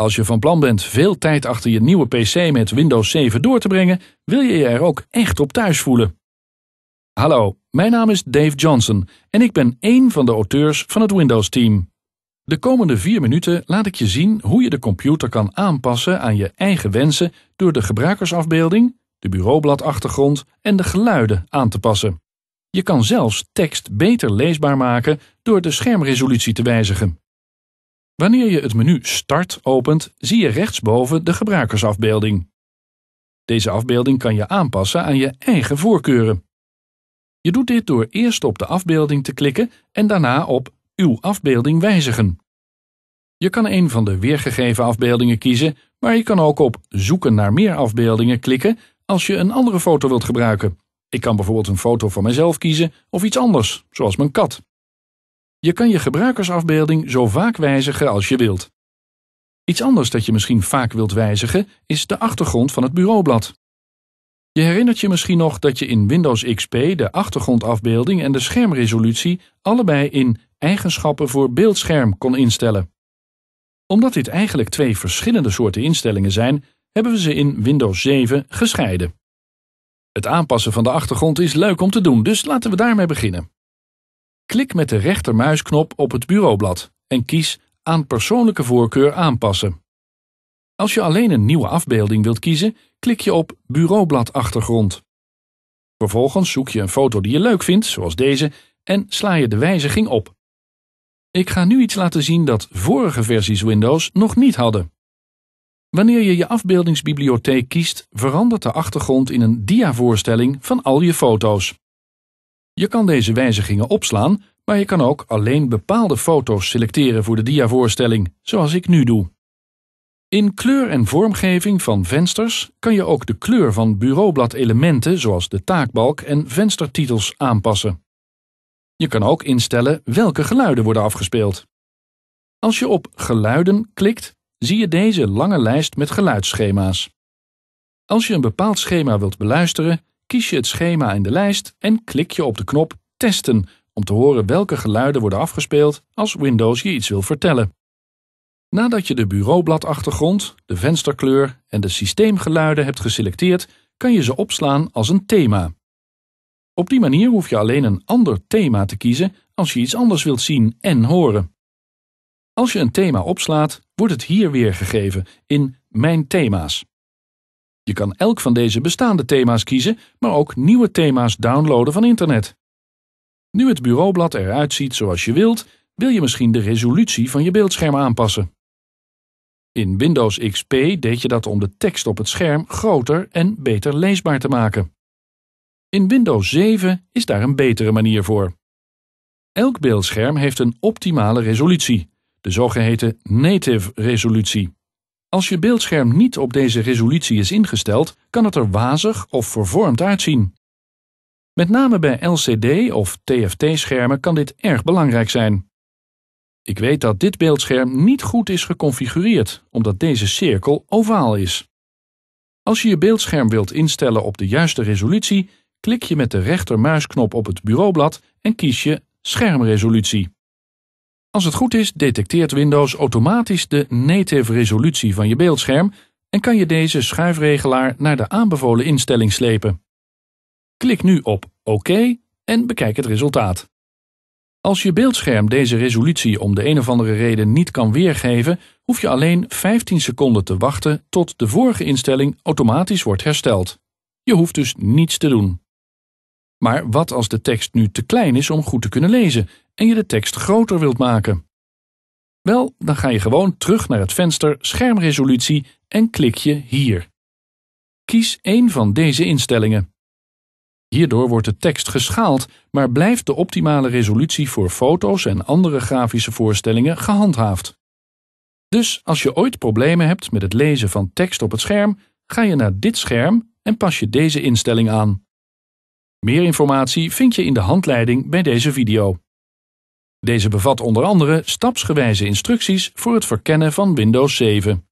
Als je van plan bent veel tijd achter je nieuwe PC met Windows 7 door te brengen, wil je je er ook echt op thuis voelen. Hallo, mijn naam is Dave Johnson en ik ben één van de auteurs van het Windows-team. De komende vier minuten laat ik je zien hoe je de computer kan aanpassen aan je eigen wensen door de gebruikersafbeelding, de bureaubladachtergrond en de geluiden aan te passen. Je kan zelfs tekst beter leesbaar maken door de schermresolutie te wijzigen. Wanneer je het menu Start opent, zie je rechtsboven de gebruikersafbeelding. Deze afbeelding kan je aanpassen aan je eigen voorkeuren. Je doet dit door eerst op de afbeelding te klikken en daarna op Uw afbeelding wijzigen. Je kan een van de weergegeven afbeeldingen kiezen, maar je kan ook op Zoeken naar meer afbeeldingen klikken als je een andere foto wilt gebruiken. Ik kan bijvoorbeeld een foto van mezelf kiezen of iets anders, zoals mijn kat. Je kan je gebruikersafbeelding zo vaak wijzigen als je wilt. Iets anders dat je misschien vaak wilt wijzigen is de achtergrond van het bureaublad. Je herinnert je misschien nog dat je in Windows XP de achtergrondafbeelding en de schermresolutie allebei in eigenschappen voor beeldscherm kon instellen. Omdat dit eigenlijk twee verschillende soorten instellingen zijn, hebben we ze in Windows 7 gescheiden. Het aanpassen van de achtergrond is leuk om te doen, dus laten we daarmee beginnen. Klik met de rechtermuisknop op het bureaublad en kies aan persoonlijke voorkeur aanpassen. Als je alleen een nieuwe afbeelding wilt kiezen, klik je op bureaublad achtergrond. Vervolgens zoek je een foto die je leuk vindt, zoals deze, en sla je de wijziging op. Ik ga nu iets laten zien dat vorige versies Windows nog niet hadden. Wanneer je je afbeeldingsbibliotheek kiest, verandert de achtergrond in een diavoorstelling van al je foto's. Je kan deze wijzigingen opslaan, maar je kan ook alleen bepaalde foto's selecteren voor de diavoorstelling, zoals ik nu doe. In kleur en vormgeving van vensters kan je ook de kleur van bureaubladelementen zoals de taakbalk en venstertitels aanpassen. Je kan ook instellen welke geluiden worden afgespeeld. Als je op Geluiden klikt, zie je deze lange lijst met geluidsschema's. Als je een bepaald schema wilt beluisteren, kies je het schema in de lijst en klik je op de knop Testen om te horen welke geluiden worden afgespeeld als Windows je iets wil vertellen. Nadat je de bureaubladachtergrond, de vensterkleur en de systeemgeluiden hebt geselecteerd, kan je ze opslaan als een thema. Op die manier hoef je alleen een ander thema te kiezen als je iets anders wilt zien en horen. Als je een thema opslaat, wordt het hier weergegeven in Mijn thema's. Je kan elk van deze bestaande thema's kiezen, maar ook nieuwe thema's downloaden van internet. Nu het bureaublad eruit ziet zoals je wilt, wil je misschien de resolutie van je beeldscherm aanpassen. In Windows XP deed je dat om de tekst op het scherm groter en beter leesbaar te maken. In Windows 7 is daar een betere manier voor. Elk beeldscherm heeft een optimale resolutie, de zogeheten native resolutie. Als je beeldscherm niet op deze resolutie is ingesteld, kan het er wazig of vervormd uitzien. Met name bij LCD- of TFT-schermen kan dit erg belangrijk zijn. Ik weet dat dit beeldscherm niet goed is geconfigureerd, omdat deze cirkel ovaal is. Als je je beeldscherm wilt instellen op de juiste resolutie, klik je met de rechtermuisknop op het bureaublad en kies je Schermresolutie. Als het goed is, detecteert Windows automatisch de native resolutie van je beeldscherm en kan je deze schuifregelaar naar de aanbevolen instelling slepen. Klik nu op OK en bekijk het resultaat. Als je beeldscherm deze resolutie om de een of andere reden niet kan weergeven, hoef je alleen 15 seconden te wachten tot de vorige instelling automatisch wordt hersteld. Je hoeft dus niets te doen. Maar wat als de tekst nu te klein is om goed te kunnen lezen en je de tekst groter wilt maken. Wel, dan ga je gewoon terug naar het venster Schermresolutie en klik je hier. Kies één van deze instellingen. Hierdoor wordt de tekst geschaald, maar blijft de optimale resolutie voor foto's en andere grafische voorstellingen gehandhaafd. Dus als je ooit problemen hebt met het lezen van tekst op het scherm, ga je naar dit scherm en pas je deze instelling aan. Meer informatie vind je in de handleiding bij deze video. Deze bevat onder andere stapsgewijze instructies voor het verkennen van Windows 7.